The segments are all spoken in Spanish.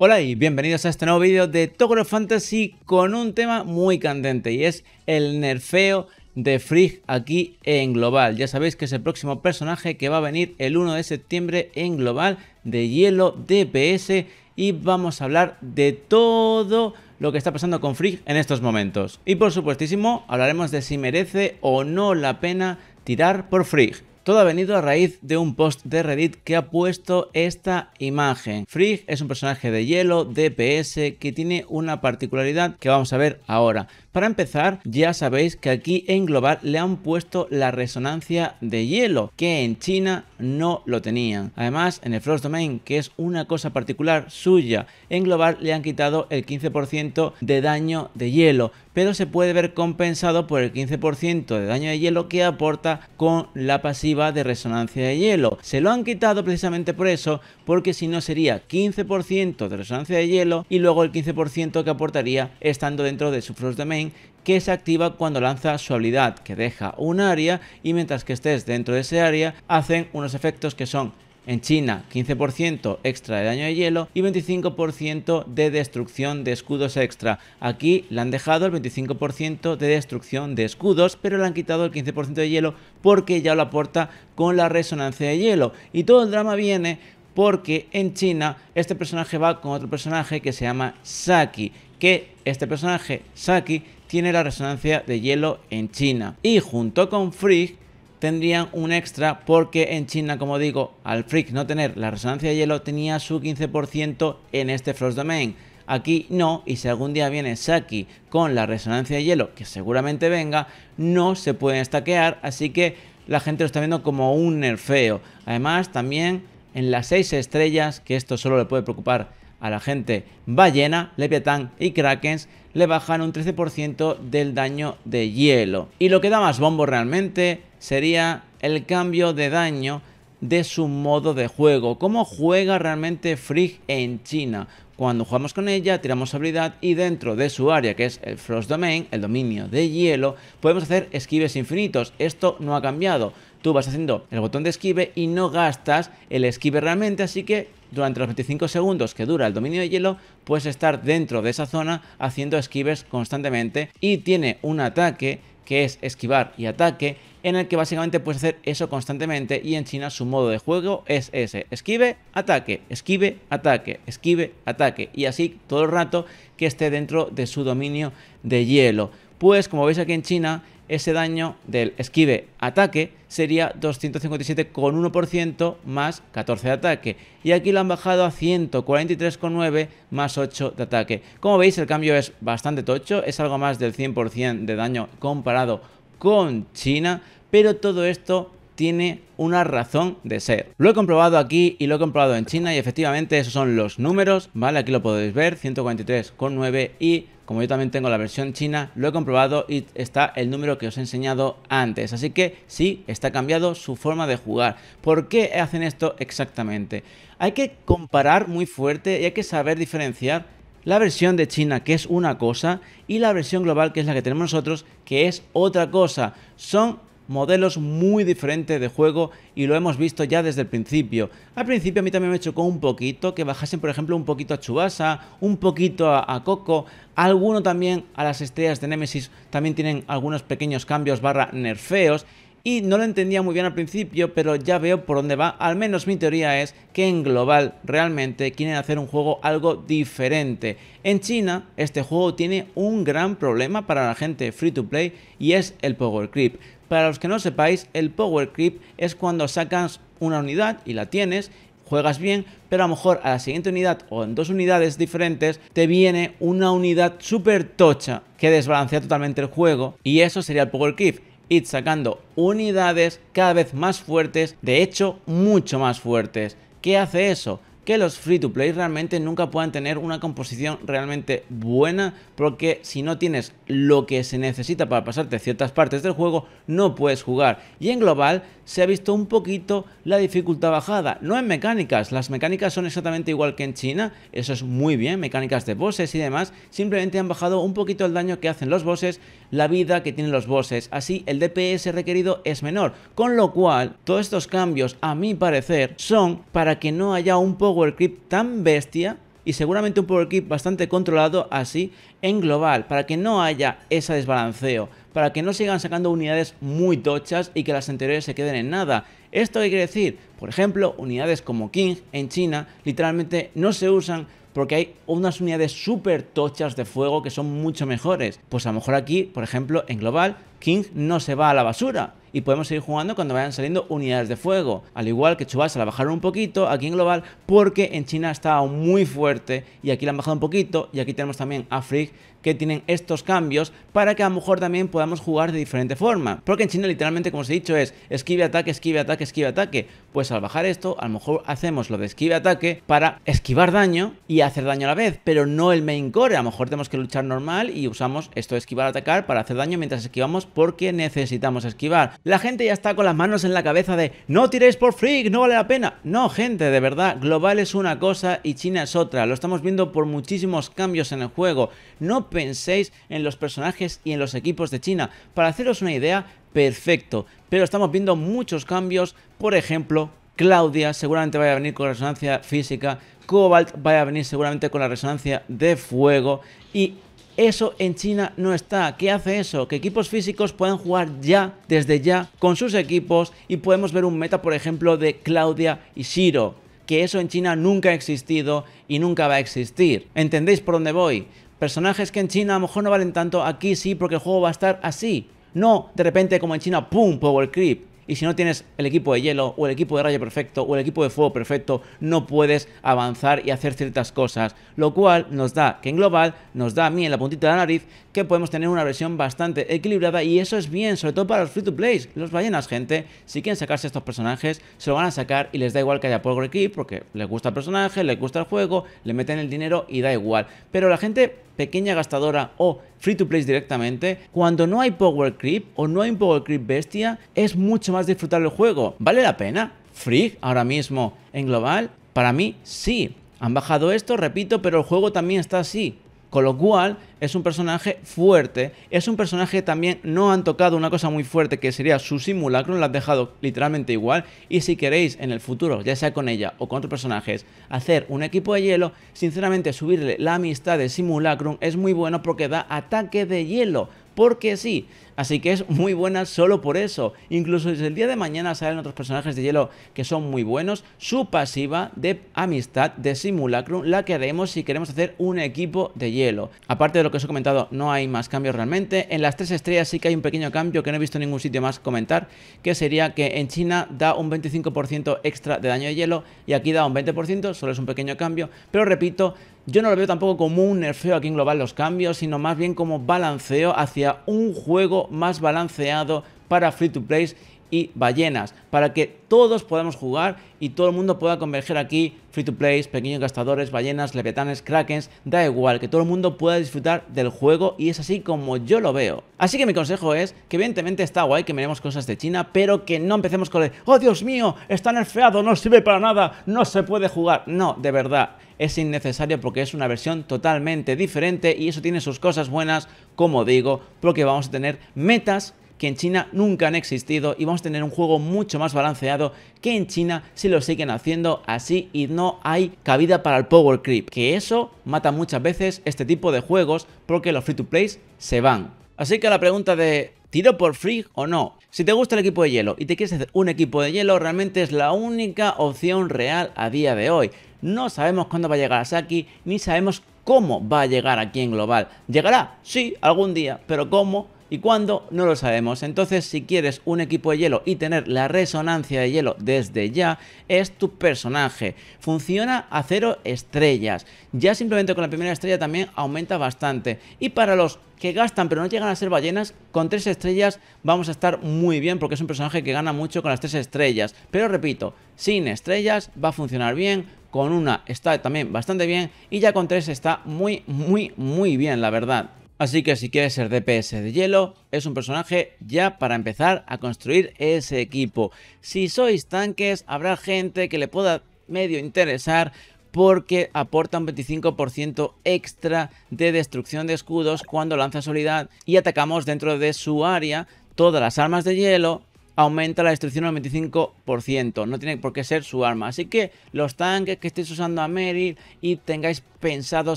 Hola y bienvenidos a este nuevo vídeo de Togro Fantasy con un tema muy candente y es el nerfeo de Frigg aquí en global. Ya sabéis que es el próximo personaje que va a venir el 1 de septiembre en global de hielo DPS y vamos a hablar de todo lo que está pasando con Frigg en estos momentos. Y por supuestísimo hablaremos de si merece o no la pena tirar por Frigg. Todo ha venido a raíz de un post de Reddit que ha puesto esta imagen. Frigg es un personaje de hielo, DPS, que tiene una particularidad que vamos a ver ahora. Para empezar, ya sabéis que aquí en global le han puesto la resonancia de hielo, que en China no lo tenían. Además, en el Frost Domain, que es una cosa particular suya, en global le han quitado el 15% de daño de hielo, pero se puede ver compensado por el 15% de daño de hielo que aporta con la pasiva de resonancia de hielo. Se lo han quitado precisamente por eso, porque si no sería 15% de resonancia de hielo y luego el 15% que aportaría estando dentro de su Frost Domain que se activa cuando lanza su habilidad que deja un área y mientras que estés dentro de ese área hacen unos efectos que son en China 15% extra de daño de hielo y 25% de destrucción de escudos extra. Aquí le han dejado el 25% de destrucción de escudos, pero le han quitado el 15% de hielo porque ya lo aporta con la resonancia de hielo. Y todo el drama viene porque en China este personaje va con otro personaje que se llama Saki, que este personaje Saki tiene la resonancia de hielo en China. Y junto con Frigg tendrían un extra porque en China, como digo, al Frigg no tener la resonancia de hielo tenía su 15% en este Frost Domain. Aquí no, y si algún día viene Saki con la resonancia de hielo, que seguramente venga, no se pueden stackear, así que la gente lo está viendo como un nerfeo. Además, también en las seis estrellas, que esto solo le puede preocupar a la gente ballena, leviatán y krakens, le bajan un 13% del daño de hielo. Y lo que da más bombo realmente sería el cambio de daño de su modo de juego. ¿Cómo juega realmente Frigg en China? Cuando jugamos con ella, tiramos habilidad y dentro de su área, que es el Frost Domain, el dominio de hielo, podemos hacer esquives infinitos. Esto no ha cambiado tú vas haciendo el botón de esquive y no gastas el esquive realmente, así que durante los 25 segundos que dura el dominio de hielo, puedes estar dentro de esa zona haciendo esquives constantemente y tiene un ataque que es esquivar y ataque, en el que básicamente puedes hacer eso constantemente y en China su modo de juego es ese, esquive, ataque, esquive, ataque, esquive, ataque y así todo el rato que esté dentro de su dominio de hielo. Pues como veis aquí en China ese daño del esquive ataque sería 257,1% más 14 de ataque. Y aquí lo han bajado a 143,9 más 8 de ataque. Como veis el cambio es bastante tocho, es algo más del 100% de daño comparado con China, pero todo esto tiene una razón de ser. Lo he comprobado aquí y lo he comprobado en China y efectivamente esos son los números, ¿vale? Aquí lo podéis ver, 143,9 y como yo también tengo la versión china, lo he comprobado y está el número que os he enseñado antes. Así que sí, está cambiado su forma de jugar. ¿Por qué hacen esto exactamente? Hay que comparar muy fuerte y hay que saber diferenciar la versión de China, que es una cosa, y la versión global, que es la que tenemos nosotros, que es otra cosa. Son modelos muy diferentes de juego y lo hemos visto ya desde el principio. Al principio a mí también me chocó un poquito que bajasen por ejemplo un poquito a Chubasa, un poquito a, a Coco, alguno también a las estrellas de Nemesis también tienen algunos pequeños cambios barra nerfeos y no lo entendía muy bien al principio, pero ya veo por dónde va. Al menos mi teoría es que en global realmente quieren hacer un juego algo diferente. En China, este juego tiene un gran problema para la gente free to play y es el power creep. Para los que no sepáis, el power creep es cuando sacas una unidad y la tienes, juegas bien, pero a lo mejor a la siguiente unidad o en dos unidades diferentes te viene una unidad súper tocha que desbalancea totalmente el juego y eso sería el power creep. Ir sacando unidades cada vez más fuertes, de hecho mucho más fuertes. ¿Qué hace eso? que los free to play realmente nunca puedan tener una composición realmente buena, porque si no tienes lo que se necesita para pasarte ciertas partes del juego, no puedes jugar. Y en global se ha visto un poquito la dificultad bajada. No en mecánicas, las mecánicas son exactamente igual que en China, eso es muy bien, mecánicas de bosses y demás, simplemente han bajado un poquito el daño que hacen los bosses, la vida que tienen los bosses, así el DPS requerido es menor, con lo cual todos estos cambios a mi parecer son para que no haya un power creep tan bestia y seguramente un power creep bastante controlado así en global para que no haya ese desbalanceo para que no sigan sacando unidades muy tochas y que las anteriores se queden en nada. ¿Esto qué quiere decir? Por ejemplo, unidades como King en China literalmente no se usan porque hay unas unidades súper tochas de fuego que son mucho mejores. Pues a lo mejor aquí, por ejemplo, en global, King no se va a la basura. Y podemos seguir jugando cuando vayan saliendo unidades de fuego. Al igual que Chubasa la bajaron un poquito aquí en global porque en China estaba muy fuerte y aquí la han bajado un poquito. Y aquí tenemos también a Frigg que tienen estos cambios para que a lo mejor también podamos jugar de diferente forma. Porque en China literalmente, como os he dicho, es esquive ataque, esquive ataque, esquive ataque. Pues al bajar esto, a lo mejor hacemos lo de esquive ataque para esquivar daño y hacer daño a la vez, pero no el main core. A lo mejor tenemos que luchar normal y usamos esto de esquivar atacar para hacer daño mientras esquivamos porque necesitamos esquivar. La gente ya está con las manos en la cabeza de no tiréis por freak, no vale la pena. No, gente, de verdad, global es una cosa y China es otra. Lo estamos viendo por muchísimos cambios en el juego. No penséis en los personajes y en los equipos de China. Para haceros una idea, perfecto. Pero estamos viendo muchos cambios, por ejemplo, Claudia seguramente vaya a venir con resonancia física, Cobalt vaya a venir seguramente con la resonancia de fuego y eso en China no está. ¿Qué hace eso? Que equipos físicos puedan jugar ya, desde ya, con sus equipos y podemos ver un meta, por ejemplo, de Claudia y Shiro. Que eso en China nunca ha existido y nunca va a existir. ¿Entendéis por dónde voy? Personajes que en China a lo mejor no valen tanto, aquí sí, porque el juego va a estar así. No, de repente como en China, ¡pum! Power Creep y si no tienes el equipo de hielo o el equipo de rayo perfecto o el equipo de fuego perfecto, no puedes avanzar y hacer ciertas cosas. Lo cual nos da que en global nos da a mí en la puntita de la nariz que podemos tener una versión bastante equilibrada y eso es bien, sobre todo para los free to play. Los ballenas, gente, si quieren sacarse estos personajes, se lo van a sacar y les da igual que haya Power creep porque les gusta el personaje, les gusta el juego, le meten el dinero y da igual. Pero la gente pequeña gastadora o free to play directamente, cuando no hay power creep o no hay un power creep bestia, es mucho más disfrutar el juego. ¿Vale la pena? Free ahora mismo en global, para mí sí. Han bajado esto, repito, pero el juego también está así. Con lo cual es un personaje fuerte, es un personaje también no han tocado una cosa muy fuerte que sería su simulacro, la han dejado literalmente igual y si queréis en el futuro, ya sea con ella o con otros personajes, hacer un equipo de hielo, sinceramente subirle la amistad de simulacrum es muy bueno porque da ataque de hielo, porque sí, Así que es muy buena solo por eso. Incluso desde el día de mañana salen otros personajes de hielo que son muy buenos, su pasiva de amistad de simulacrum la queremos si queremos hacer un equipo de hielo. Aparte de lo que os he comentado, no hay más cambios realmente. En las tres estrellas sí que hay un pequeño cambio que no he visto en ningún sitio más comentar, que sería que en China da un 25% extra de daño de hielo y aquí da un 20%, solo es un pequeño cambio. Pero repito, yo no lo veo tampoco como un nerfeo aquí en global los cambios, sino más bien como balanceo hacia un juego más balanceado para free to play y ballenas, para que todos podamos jugar y todo el mundo pueda converger aquí, free to play, pequeños gastadores, ballenas, lepetanes, krakens, da igual, que todo el mundo pueda disfrutar del juego y es así como yo lo veo. Así que mi consejo es que evidentemente está guay que miremos cosas de China, pero que no empecemos con el, oh Dios mío, está nerfeado, no sirve para nada, no se puede jugar. No, de verdad, es innecesario porque es una versión totalmente diferente y eso tiene sus cosas buenas, como digo, porque vamos a tener metas que en China nunca han existido y vamos a tener un juego mucho más balanceado que en China si lo siguen haciendo así y no hay cabida para el power creep, que eso mata muchas veces este tipo de juegos porque los free to play se van. Así que la pregunta de ¿Tiro por free o no? Si te gusta el equipo de hielo y te quieres hacer un equipo de hielo, realmente es la única opción real a día de hoy. No sabemos cuándo va a llegar a Saki, ni sabemos cómo va a llegar aquí en global. ¿Llegará? Sí, algún día, pero ¿cómo? y cuándo no lo sabemos. Entonces, si quieres un equipo de hielo y tener la resonancia de hielo desde ya, es tu personaje. Funciona a cero estrellas. Ya simplemente con la primera estrella también aumenta bastante. Y para los que gastan pero no llegan a ser ballenas, con tres estrellas vamos a estar muy bien porque es un personaje que gana mucho con las tres estrellas. Pero repito, sin estrellas va a funcionar bien, con una está también bastante bien y ya con tres está muy, muy, muy bien, la verdad. Así que si quieres ser DPS de hielo, es un personaje ya para empezar a construir ese equipo. Si sois tanques, habrá gente que le pueda medio interesar porque aporta un 25% extra de destrucción de escudos cuando lanza soledad y atacamos dentro de su área todas las armas de hielo aumenta la destrucción al 25%. No tiene por qué ser su arma. Así que los tanques que estéis usando a Meryl y tengáis pensado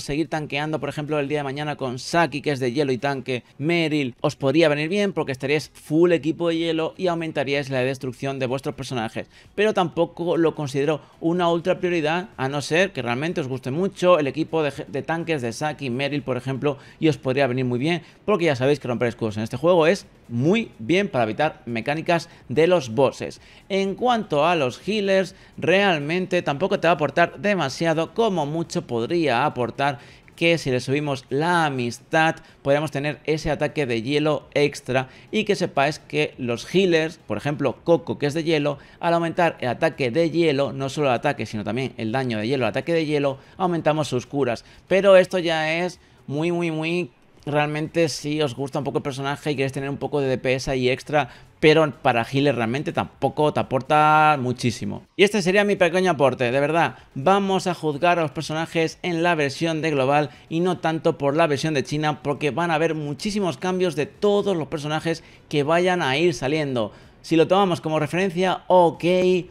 seguir tanqueando, por ejemplo, el día de mañana con Saki, que es de hielo y tanque Meryl, os podría venir bien porque estaríais full equipo de hielo y aumentaríais la destrucción de vuestros personajes. Pero tampoco lo considero una ultra prioridad, a no ser que realmente os guste mucho el equipo de, tanques de Saki, Meryl, por ejemplo, y os podría venir muy bien, porque ya sabéis que romper escudos en este juego es muy bien para evitar mecánicas de los bosses. En cuanto a los healers, realmente tampoco te va a aportar demasiado, como mucho podría aportar que si le subimos la amistad podríamos tener ese ataque de hielo extra y que sepáis que los healers, por ejemplo Coco que es de hielo, al aumentar el ataque de hielo, no solo el ataque sino también el daño de hielo, el ataque de hielo, aumentamos sus curas. Pero esto ya es muy muy muy realmente si os gusta un poco el personaje y queréis tener un poco de DPS y extra, pero para healer realmente tampoco te aporta muchísimo. Y este sería mi pequeño aporte, de verdad, vamos a juzgar a los personajes en la versión de global y no tanto por la versión de China, porque van a haber muchísimos cambios de todos los personajes que vayan a ir saliendo. Si lo tomamos como referencia, ok,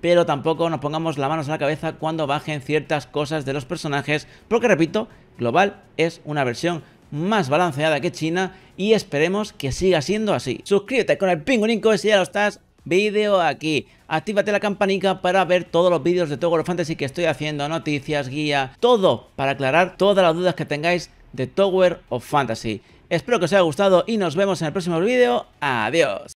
pero tampoco nos pongamos la manos a la cabeza cuando bajen ciertas cosas de los personajes, porque repito, Global es una versión más balanceada que China y esperemos que siga siendo así. Suscríbete con el pingüinico si ya lo estás, vídeo aquí. Actívate la campanita. para ver todos los vídeos de Tower of Fantasy que estoy haciendo, noticias, guía, todo para aclarar todas las dudas que tengáis de Tower of Fantasy. Espero que os haya gustado y nos vemos en el próximo vídeo. Adiós.